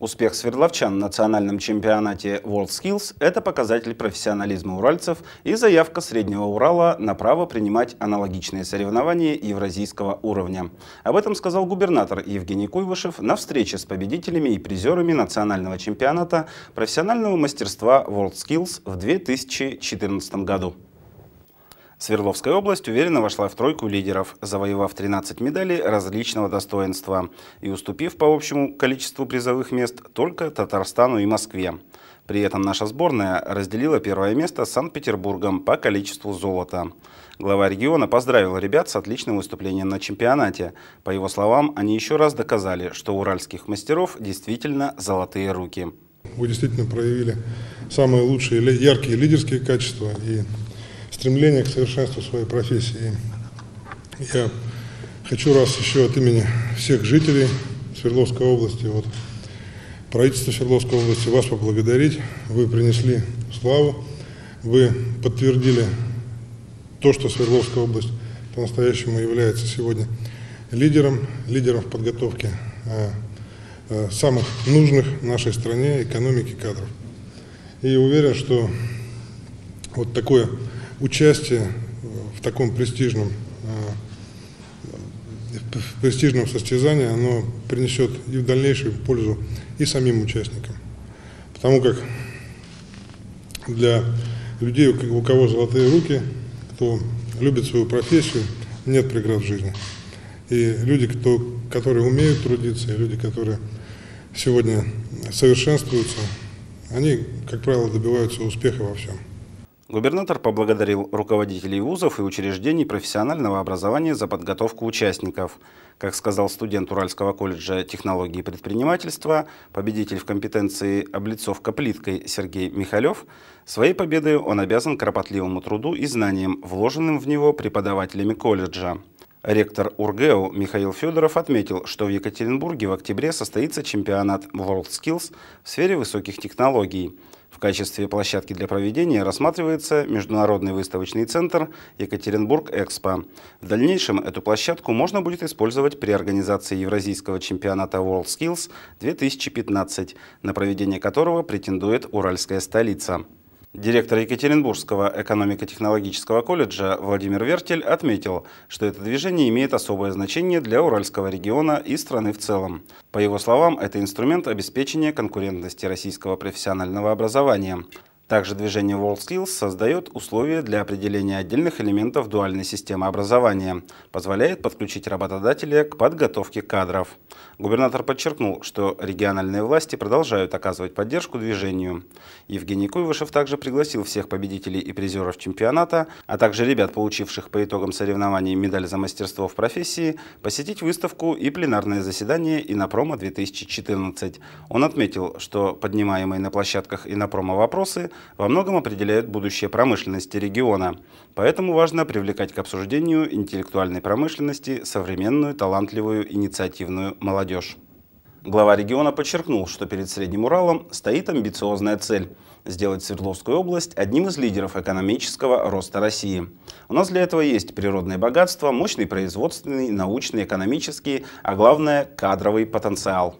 Успех свердловчан на национальном чемпионате WorldSkills – это показатель профессионализма уральцев и заявка Среднего Урала на право принимать аналогичные соревнования евразийского уровня. Об этом сказал губернатор Евгений Куйвышев на встрече с победителями и призерами национального чемпионата профессионального мастерства WorldSkills в 2014 году. Свердловская область уверенно вошла в тройку лидеров, завоевав 13 медалей различного достоинства и уступив по общему количеству призовых мест только Татарстану и Москве. При этом наша сборная разделила первое место с Санкт-Петербургом по количеству золота. Глава региона поздравил ребят с отличным выступлением на чемпионате. По его словам, они еще раз доказали, что уральских мастеров действительно золотые руки. Вы действительно проявили самые лучшие, яркие лидерские качества и стремление к совершенству своей профессии. Я хочу раз еще от имени всех жителей Свердловской области, вот, правительства Свердловской области вас поблагодарить. Вы принесли славу, вы подтвердили то, что Свердловская область по-настоящему является сегодня лидером, лидером в подготовке э, э, самых нужных нашей стране экономики кадров. И уверен, что вот такое участие в таком престижном, э, в престижном состязании, оно принесет и в дальнейшем пользу и самим участникам. Потому как для людей, у кого золотые руки, кто любит свою профессию, нет преград в жизни. И люди, кто, которые умеют трудиться, и люди, которые сегодня совершенствуются, они, как правило, добиваются успеха во всем. Губернатор поблагодарил руководителей вузов и учреждений профессионального образования за подготовку участников. Как сказал студент Уральского колледжа технологии предпринимательства, победитель в компетенции «Облицовка плиткой» Сергей Михалев, своей победой он обязан кропотливому труду и знаниям, вложенным в него преподавателями колледжа. Ректор УрГЭУ Михаил Федоров отметил, что в Екатеринбурге в октябре состоится чемпионат WorldSkills в сфере высоких технологий. В качестве площадки для проведения рассматривается Международный выставочный центр Екатеринбург-Экспо. В дальнейшем эту площадку можно будет использовать при организации Евразийского чемпионата WorldSkills 2015, на проведение которого претендует Уральская столица. Директор Екатеринбургского экономико-технологического колледжа Владимир Вертель отметил, что это движение имеет особое значение для Уральского региона и страны в целом. По его словам, это инструмент обеспечения конкурентности российского профессионального образования. Также движение WorldSkills создает условия для определения отдельных элементов дуальной системы образования, позволяет подключить работодателя к подготовке кадров. Губернатор подчеркнул, что региональные власти продолжают оказывать поддержку движению. Евгений Куйвышев также пригласил всех победителей и призеров чемпионата, а также ребят, получивших по итогам соревнований медаль за мастерство в профессии, посетить выставку и пленарное заседание «Инопрома-2014». Он отметил, что поднимаемые на площадках «Инопрома» вопросы – во многом определяют будущее промышленности региона. Поэтому важно привлекать к обсуждению интеллектуальной промышленности современную, талантливую, инициативную молодежь. Глава региона подчеркнул, что перед Средним Уралом стоит амбициозная цель – сделать Свердловскую область одним из лидеров экономического роста России. У нас для этого есть природные богатства, мощный производственный, научный, экономический, а главное – кадровый потенциал.